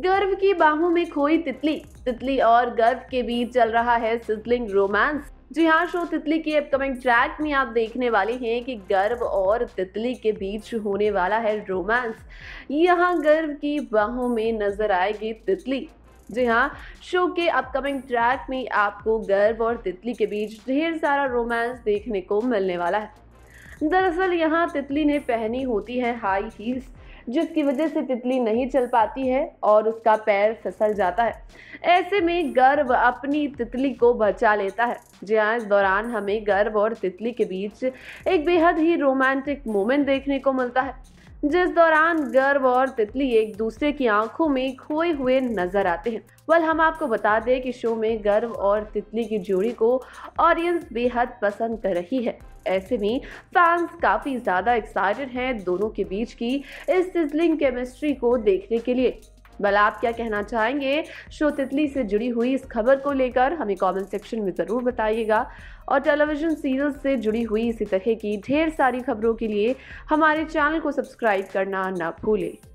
गर्व की बाहों में खोई तितली तितली और गर्व के बीच चल रहा है सिजलिंग रोमांस जी हाँ शो तितली के अपकमिंग ट्रैक में आप देखने वाले हैं कि गर्व और तितली के बीच होने वाला है रोमांस यहाँ गर्व की बाहों में नजर आएगी तितली जी हाँ शो के अपकमिंग ट्रैक में आपको गर्व और तितली के बीच ढेर सारा रोमांस देखने को मिलने वाला है दरअसल यहाँ तितली ने पहनी होती है हाई हील्स जिसकी वजह से तितली नहीं चल पाती है और उसका पैर फिसल जाता है ऐसे में गर्व अपनी तितली को बचा लेता है जी हाँ इस दौरान हमें गर्व और तितली के बीच एक बेहद ही रोमांटिक मोमेंट देखने को मिलता है जिस दौरान गर्व और तितली एक दूसरे की आंखों में खोए हुए नजर आते हैं वल हम आपको बता दें कि शो में गर्व और तितली की जोड़ी को ऑडियंस बेहद पसंद कर रही है ऐसे में फैंस काफ़ी ज़्यादा एक्साइटेड हैं दोनों के बीच की इस सिजलिंग केमिस्ट्री को देखने के लिए भला आप क्या कहना चाहेंगे शो तितली से जुड़ी हुई इस खबर को लेकर हमें कमेंट सेक्शन में ज़रूर बताइएगा और टेलीविज़न सीरियल से जुड़ी हुई इसी तरह की ढेर सारी खबरों के लिए हमारे चैनल को सब्सक्राइब करना ना भूलें